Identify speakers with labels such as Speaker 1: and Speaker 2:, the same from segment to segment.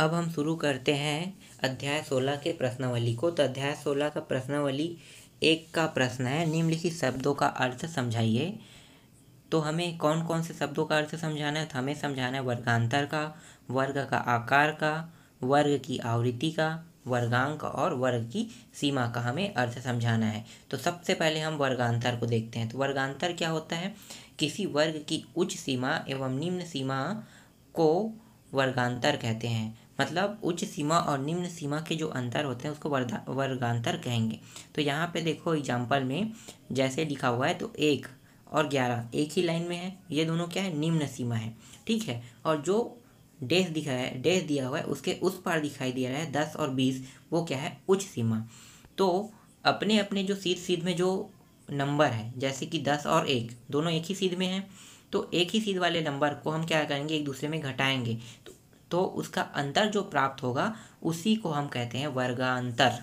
Speaker 1: अब हम शुरू करते हैं अध्याय सोलह के प्रश्नावली को तो अध्याय सोलह का प्रश्नावली एक का प्रश्न है निम्नलिखित शब्दों का अर्थ समझाइए तो हमें कौन कौन से शब्दों का अर्थ समझाना है तो हमें समझाना है वर्गांतर का वर्ग का आकार का वर्ग की आवृत्ति का वर्गांक और वर्ग की सीमा का हमें अर्थ समझाना है तो सबसे पहले हम वर्गांतर को देखते हैं तो वर्गांतर क्या होता है किसी वर्ग की उच्च सीमा एवं निम्न सीमा को वर्गांतर कहते हैं मतलब उच्च सीमा और निम्न सीमा के जो अंतर होते हैं उसको वर्गांतर कहेंगे तो यहाँ पे देखो एग्जाम्पल में जैसे लिखा हुआ है तो एक और ग्यारह एक ही लाइन में है ये दोनों क्या है निम्न सीमा है ठीक है और जो डेस दिखा है डेस दिया हुआ है उसके उस पार दिखाई दे रहा है दस और बीस वो क्या है उच्च सीमा तो अपने अपने जो सीध सीध में जो नंबर है जैसे कि दस और एक दोनों एक ही सीध में है तो एक ही सीध वाले नंबर को हम क्या करेंगे एक दूसरे में घटाएंगे तो उसका अंतर जो प्राप्त होगा उसी को हम कहते हैं वर्गांतर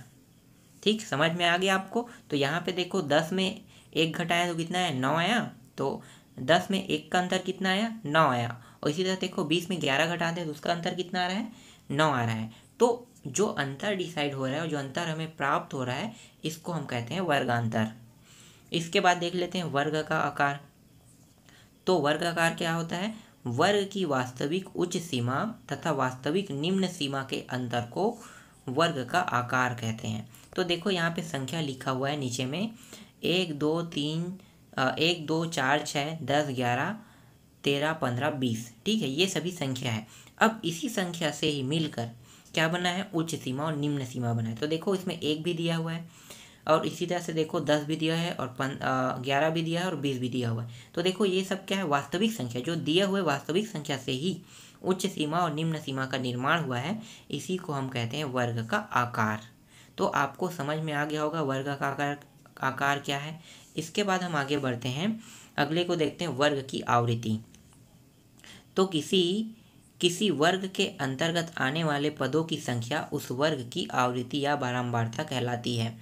Speaker 1: ठीक समझ में आ गया आपको तो यहाँ पे देखो दस में एक घटाया तो कितना है नौ आया तो दस में एक का अंतर कितना आया नौ आया और इसी तरह देखो बीस में ग्यारह घटाते हैं तो उसका अंतर कितना आ रहा है नौ आ रहा है तो जो अंतर डिसाइड हो रहा है और जो अंतर हमें प्राप्त हो रहा है इसको हम कहते हैं वर्गांतर इसके बाद देख लेते हैं वर्ग का आकार तो वर्ग आकार क्या होता है वर्ग की वास्तविक उच्च सीमा तथा वास्तविक निम्न सीमा के अंतर को वर्ग का आकार कहते हैं तो देखो यहाँ पे संख्या लिखा हुआ है नीचे में एक दो तीन एक दो चार छः दस ग्यारह तेरह पंद्रह बीस ठीक है ये सभी संख्या है अब इसी संख्या से ही मिलकर क्या बना है उच्च सीमा और निम्न सीमा बना है तो देखो इसमें एक भी दिया हुआ है और इसी तरह से देखो दस भी दिया है और ग्यारह भी दिया है और बीस भी दिया हुआ है तो देखो ये सब क्या है वास्तविक संख्या जो दिए हुए वास्तविक संख्या से ही उच्च सीमा और निम्न सीमा का निर्माण हुआ है इसी को हम कहते हैं वर्ग का आकार तो आपको समझ में आ गया होगा वर्ग का आकार आकार क्या है इसके बाद हम आगे बढ़ते हैं अगले को देखते हैं वर्ग की आवृत्ति तो किसी किसी वर्ग के अंतर्गत आने वाले पदों की संख्या उस वर्ग की आवृत्ति या बारंबारता कहलाती है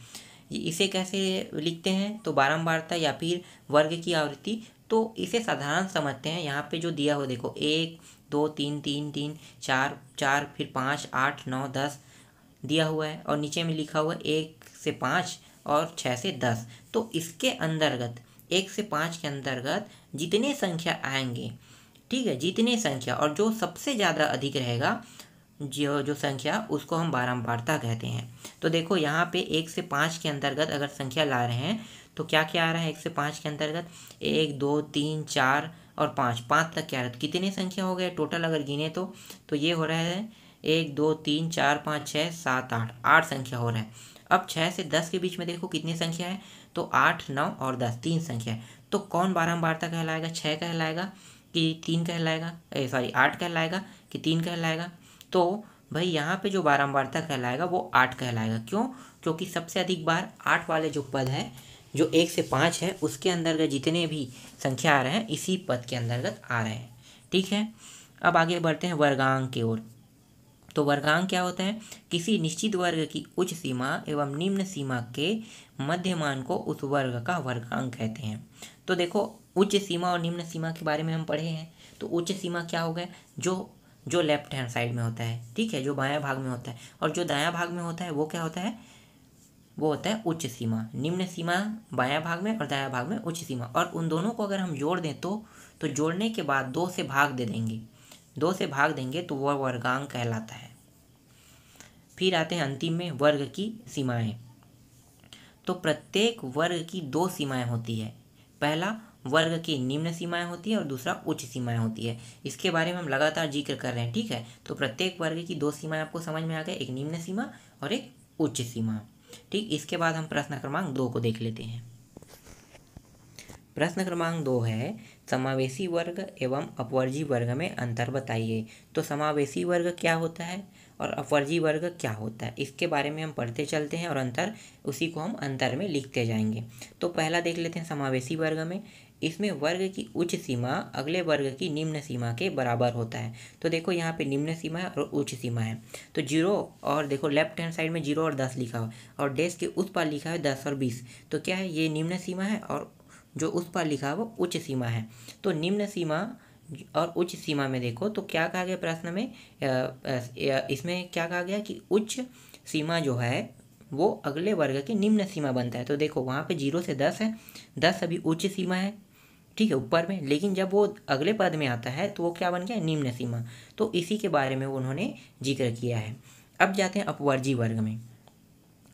Speaker 1: इसे कैसे लिखते हैं तो बारंबारता या फिर वर्ग की आवृत्ति तो इसे साधारण समझते हैं यहाँ पे जो दिया हो देखो एक दो तीन तीन तीन चार चार फिर पाँच आठ नौ दस दिया हुआ है और नीचे में लिखा हुआ है एक से पाँच और छः से दस तो इसके अंतर्गत एक से पाँच के अंतर्गत जितने संख्या आएंगे ठीक है जितने संख्या और जो सबसे ज़्यादा अधिक रहेगा जो जो संख्या उसको हम बारंबारता कहते हैं तो देखो यहाँ पे एक से पाँच के अंतर्गत अगर संख्या ला रहे हैं तो क्या क्या आ रहा है एक से पाँच के अंतर्गत एक दो तीन चार और पाँच पाँच तक क्या रहा है तो कितनी संख्या हो गए टोटल अगर गिने तो तो ये हो रहा है एक दो तीन चार पाँच छः सात आठ आठ संख्या हो रहा है अब छः से दस के बीच में देखो कितनी संख्या है तो आठ नौ और दस तीन संख्या है तो कौन बारंबारता कहलाएगा छः कहलाएगा कि तीन कहलाएगा सॉरी आठ कहलाएगा कि तीन कहलाएगा तो भाई यहाँ पे जो बारंबारता कहलाएगा वो आठ कहलाएगा क्यों क्योंकि सबसे अधिक बार आठ वाले जो पद है जो एक से पाँच है उसके अंतर्गत जितने भी संख्या आ रहे हैं इसी पद के अंतर्गत आ रहे हैं ठीक है अब आगे बढ़ते हैं वर्गांग की ओर तो वर्गांग क्या होता है किसी निश्चित वर्ग की उच्च सीमा एवं निम्न सीमा के मध्यमान को उस वर्ग का वर्गांग कहते हैं तो देखो उच्च सीमा और निम्न सीमा के बारे में हम पढ़े हैं तो उच्च सीमा क्या हो गया जो जो लेफ्ट हैंड साइड में होता है ठीक है जो बायां भाग में होता है और जो दायां भाग में होता है वो क्या होता है वो होता है उच्च सीमा निम्न सीमा बायां भाग में और दायां भाग में उच्च सीमा और उन दोनों को अगर हम जोड़ दें तो तो जोड़ने के बाद दो से भाग दे देंगे दो से भाग देंगे तो वह वर्गांग कहलाता है फिर आते हैं अंतिम में वर्ग की सीमाएं तो प्रत्येक वर्ग की दो सीमाएं होती है पहला वर्ग की निम्न सीमाएं होती है और दूसरा उच्च सीमाएं होती है इसके बारे में हम लगातार जिक्र कर रहे हैं ठीक है तो प्रत्येक वर्ग की दो सीमाएं आपको समझ में आ गए एक निम्न सीमा और एक उच्च सीमा ठीक इसके बाद हम प्रश्न क्रमांक दो को देख लेते हैं प्रश्न क्रमांक दो है समावेशी वर्ग एवं अपवर्जी वर्ग में अंतर बताइए तो समावेशी वर्ग क्या होता है और अपवर्जी वर्ग क्या होता है इसके बारे में हम पढ़ते चलते हैं और अंतर उसी को हम अंतर में लिखते जाएंगे तो पहला देख लेते हैं समावेशी वर्ग में इसमें वर्ग की उच्च सीमा अगले वर्ग की निम्न सीमा के बराबर होता है तो देखो यहाँ पे निम्न सीमा है और उच्च सीमा है तो जीरो और देखो लेफ्ट हैंड साइड में जीरो और दस लिखा हुआ और डेस्क के उस पार लिखा है दस और बीस तो क्या है ये निम्न सीमा है और जो उस पर लिखा है वो उच्च सीमा है तो निम्न सीमा और उच्च सीमा में देखो तो क्या कहा गया प्रश्न में इसमें क्या कहा गया कि उच्च सीमा जो है वो अगले वर्ग की निम्न सीमा बनता है तो देखो वहाँ पे जीरो से दस है दस अभी उच्च सीमा है ठीक है ऊपर में लेकिन जब वो अगले पद में आता है तो वो क्या बन गया निम्न सीमा तो इसी के बारे में उन्होंने जिक्र किया है अब जाते हैं अपवर्जी वर्ग में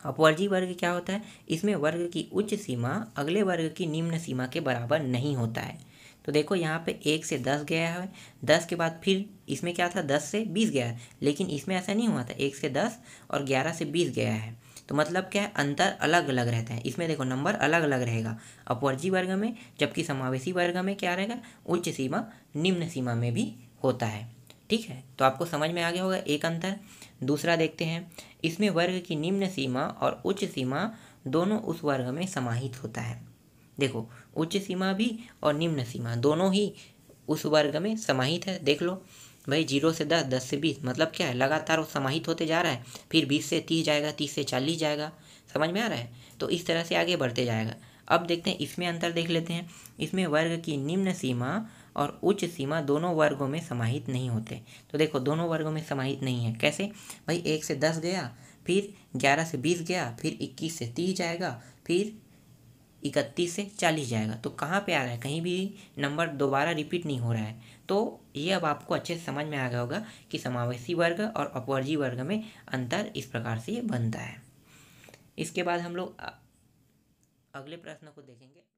Speaker 1: अपवर्जी वर्ग क्या होता है इसमें वर्ग की उच्च सीमा अगले वर्ग की निम्न सीमा के बराबर नहीं होता है तो देखो यहाँ पे एक से दस गया है दस के बाद फिर इसमें क्या था दस से बीस गया है लेकिन इसमें ऐसा नहीं हुआ था एक से दस और ग्यारह से बीस गया है तो मतलब क्या है अंतर अलग अलग रहता है इसमें देखो नंबर अलग अलग रहेगा अपवर्जी वर्ग में जबकि समावेशी वर्ग में क्या रहेगा उच्च सीमा निम्न सीमा में भी होता है ठीक है तो आपको समझ में आ गया होगा एक अंतर दूसरा देखते हैं इसमें वर्ग की निम्न सीमा और उच्च सीमा दोनों उस वर्ग में समाहित होता है देखो उच्च सीमा भी और निम्न सीमा दोनों ही उस वर्ग में समाहित है देख लो भाई जीरो से दस दस से बीस मतलब क्या है लगातार वो समाहित होते जा रहा है फिर बीस से तीस जाएगा तीस से चालीस जाएगा समझ में आ रहा है तो इस तरह से आगे बढ़ते जाएगा अब देखते हैं इसमें अंतर देख लेते हैं इसमें वर्ग की निम्न सीमा और उच्च सीमा दोनों वर्गों में समाहित नहीं होते तो देखो दोनों वर्गों में समाहित नहीं है कैसे भाई एक से दस गया फिर ग्यारह से बीस गया फिर इक्कीस से तीस जाएगा फिर इकतीस से चालीस जाएगा तो कहाँ पे आ रहा है कहीं भी नंबर दोबारा रिपीट नहीं हो रहा है तो ये अब आपको अच्छे से समझ में आ गया होगा कि समावेशी वर्ग और अपवर्जी वर्ग में अंतर इस प्रकार से ये बनता है इसके बाद हम लोग अगले प्रश्न को देखेंगे